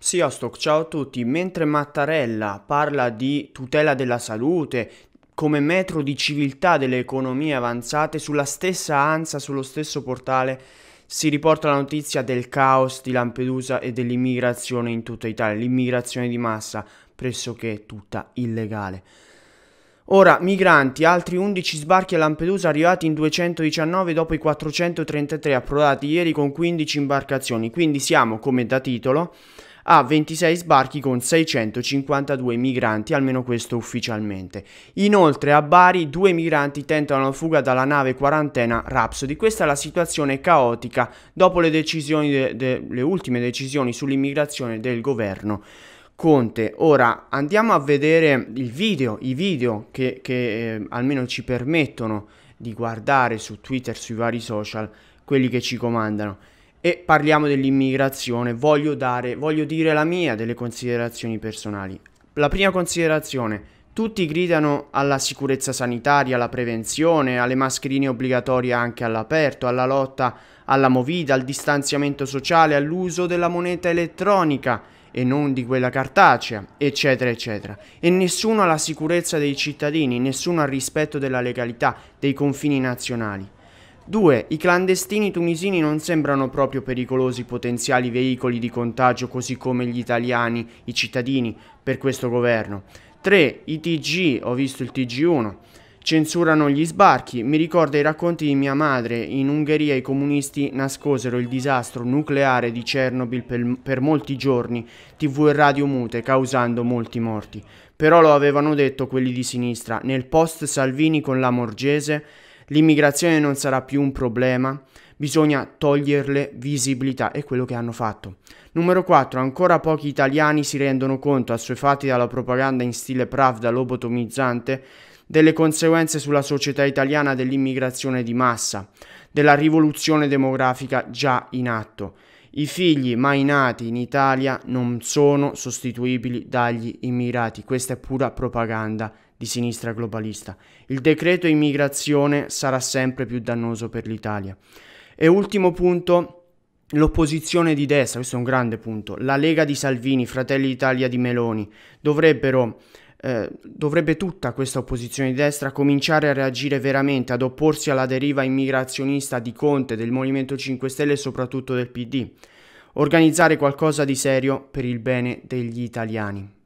Sì, Ostock, ciao a tutti. Mentre Mattarella parla di tutela della salute come metro di civiltà delle economie avanzate, sulla stessa ANSA, sullo stesso portale, si riporta la notizia del caos di Lampedusa e dell'immigrazione in tutta Italia, l'immigrazione di massa pressoché tutta illegale. Ora, migranti, altri 11 sbarchi a Lampedusa arrivati in 219 dopo i 433 approdati ieri con 15 imbarcazioni, quindi siamo, come da titolo, a 26 sbarchi con 652 migranti, almeno questo ufficialmente. Inoltre a Bari due migranti tentano la fuga dalla nave quarantena Rhapsody. Questa è la situazione caotica dopo le, decisioni de de le ultime decisioni sull'immigrazione del governo. Conte. Ora andiamo a vedere il video, i video che, che eh, almeno ci permettono di guardare su Twitter, sui vari social, quelli che ci comandano e parliamo dell'immigrazione, voglio, dare, voglio dire la mia delle considerazioni personali. La prima considerazione, tutti gridano alla sicurezza sanitaria, alla prevenzione, alle mascherine obbligatorie anche all'aperto, alla lotta alla movida, al distanziamento sociale, all'uso della moneta elettronica e non di quella cartacea, eccetera, eccetera. E nessuno alla sicurezza dei cittadini, nessuno al rispetto della legalità, dei confini nazionali. 2. I clandestini tunisini non sembrano proprio pericolosi potenziali veicoli di contagio così come gli italiani, i cittadini, per questo governo. 3. I TG, ho visto il TG1. Censurano gli sbarchi, mi ricorda i racconti di mia madre, in Ungheria i comunisti nascosero il disastro nucleare di Chernobyl per, per, molti giorni, tv e radio mute, causando molti morti. Però lo avevano detto quelli di sinistra, nel post Salvini con la Morgese l'immigrazione non sarà più un problema, bisogna toglierle visibilità, è quello che hanno fatto. Numero 4. Ancora pochi italiani si rendono conto, assuefatti dalla propaganda in stile Pravda lobotomizzante, delle conseguenze sulla società italiana dell'immigrazione di massa, della rivoluzione demografica già in atto. I figli mai nati in Italia non sono sostituibili dagli immigrati, questa è pura propaganda di sinistra globalista. Il decreto immigrazione sarà sempre più dannoso per l'Italia. E ultimo punto, L'opposizione di destra, questo è un grande punto, la Lega di Salvini, Fratelli Italia di Meloni, dovrebbero, eh, dovrebbe tutta questa opposizione di destra cominciare a reagire veramente, ad opporsi alla deriva immigrazionista di Conte, del Movimento 5 Stelle e soprattutto del PD. Organizzare qualcosa di serio per il bene degli italiani.